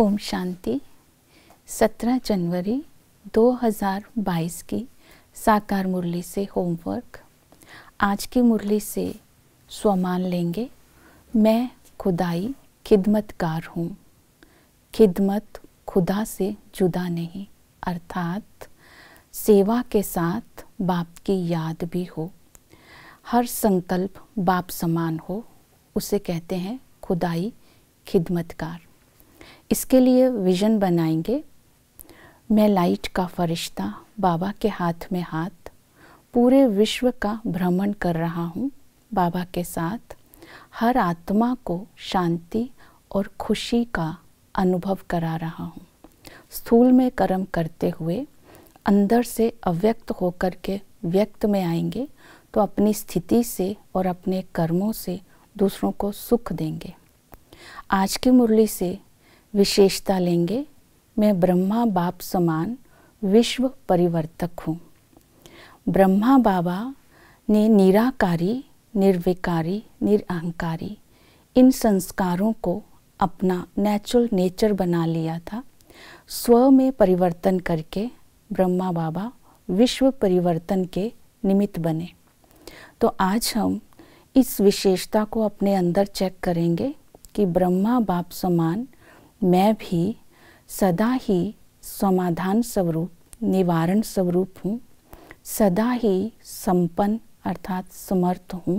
ओम शांति 17 जनवरी 2022 की साकार मुरली से होमवर्क आज की मुरली से स्वमान लेंगे मैं खुदाई खिदमतकार हूँ खिदमत खुदा से जुदा नहीं अर्थात सेवा के साथ बाप की याद भी हो हर संकल्प बाप समान हो उसे कहते हैं खुदाई खिदमतकार इसके लिए विजन बनाएंगे मैं लाइट का फरिश्ता बाबा के हाथ में हाथ पूरे विश्व का भ्रमण कर रहा हूँ बाबा के साथ हर आत्मा को शांति और खुशी का अनुभव करा रहा हूँ स्थूल में कर्म करते हुए अंदर से अव्यक्त होकर के व्यक्त में आएंगे तो अपनी स्थिति से और अपने कर्मों से दूसरों को सुख देंगे आज की मुरली से विशेषता लेंगे मैं ब्रह्मा बाप समान विश्व परिवर्तक हूँ ब्रह्मा बाबा ने निराकारी निर्विकारी निरअहकारी इन संस्कारों को अपना नेचुरल नेचर बना लिया था स्व में परिवर्तन करके ब्रह्मा बाबा विश्व परिवर्तन के निमित्त बने तो आज हम इस विशेषता को अपने अंदर चेक करेंगे कि ब्रह्मा बाप समान मैं भी सदा ही समाधान स्वरूप निवारण स्वरूप हूँ सदा ही संपन्न अर्थात समर्थ हूँ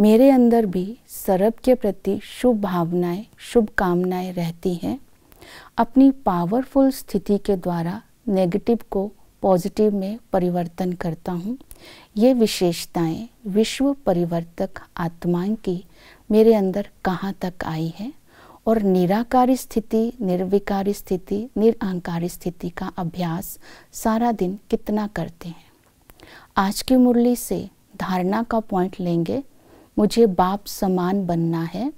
मेरे अंदर भी सर्व के प्रति शुभ भावनाएं शुभ कामनाएं रहती हैं अपनी पावरफुल स्थिति के द्वारा नेगेटिव को पॉजिटिव में परिवर्तन करता हूँ ये विशेषताएं विश्व परिवर्तक आत्माएं की मेरे अंदर कहाँ तक आई हैं और निराकारी स्थिति निर्विकारी स्थिति निरअंकार स्थिति का अभ्यास सारा दिन कितना करते हैं आज की मुरली से धारणा का पॉइंट लेंगे मुझे बाप समान बनना है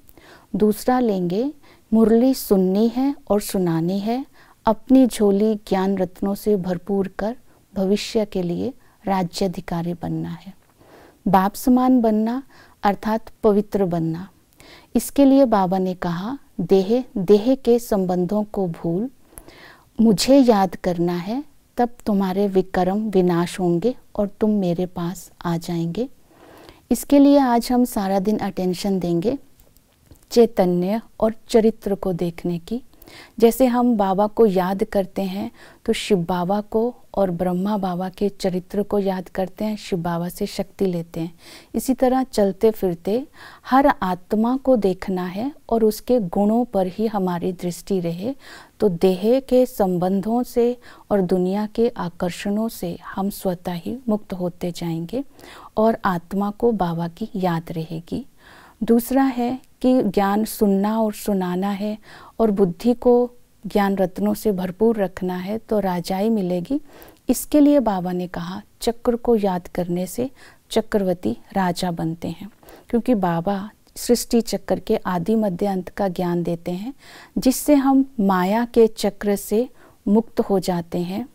दूसरा लेंगे मुरली सुननी है और सुनानी है अपनी झोली ज्ञान रत्नों से भरपूर कर भविष्य के लिए अधिकारी बनना है बाप समान बनना अर्थात पवित्र बनना इसके लिए बाबा ने कहा देह देह के संबंधों को भूल मुझे याद करना है तब तुम्हारे विक्रम विनाश होंगे और तुम मेरे पास आ जाएंगे इसके लिए आज हम सारा दिन अटेंशन देंगे चैतन्य और चरित्र को देखने की जैसे हम बाबा को याद करते हैं तो शिव बाबा को और ब्रह्मा बाबा के चरित्र को याद करते हैं शिव बाबा से शक्ति लेते हैं इसी तरह चलते फिरते हर आत्मा को देखना है और उसके गुणों पर ही हमारी दृष्टि रहे तो देह के संबंधों से और दुनिया के आकर्षणों से हम स्वतः ही मुक्त होते जाएंगे और आत्मा को बाबा की याद रहेगी दूसरा है कि ज्ञान सुनना और सुनाना है और बुद्धि को ज्ञान रत्नों से भरपूर रखना है तो राजाई मिलेगी इसके लिए बाबा ने कहा चक्र को याद करने से चक्रवर्ती राजा बनते हैं क्योंकि बाबा सृष्टि चक्र के आदि मध्य अंत का ज्ञान देते हैं जिससे हम माया के चक्र से मुक्त हो जाते हैं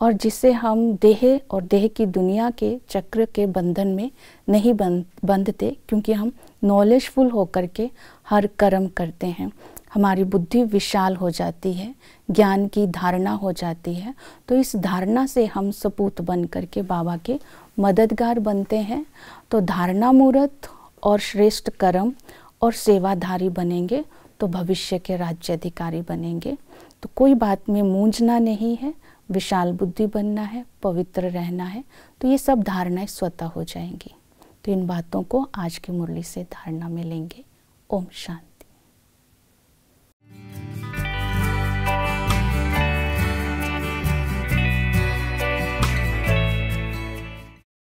और जिससे हम देह और देह की दुनिया के चक्र के बंधन में नहीं बन बंधते क्योंकि हम नॉलेजफुल होकर के हर कर्म करते हैं हमारी बुद्धि विशाल हो जाती है ज्ञान की धारणा हो जाती है तो इस धारणा से हम सपूत बन करके बाबा के मददगार बनते हैं तो धारणा मूर्त और श्रेष्ठ कर्म और सेवाधारी बनेंगे तो भविष्य के राज्य अधिकारी बनेंगे तो कोई बात में मूंझना नहीं है विशाल बुद्धि बनना है पवित्र रहना है तो ये सब धारणाएं स्वतः हो जाएंगी तो इन बातों को आज की मुरली से धारणा में लेंगे ओम शांति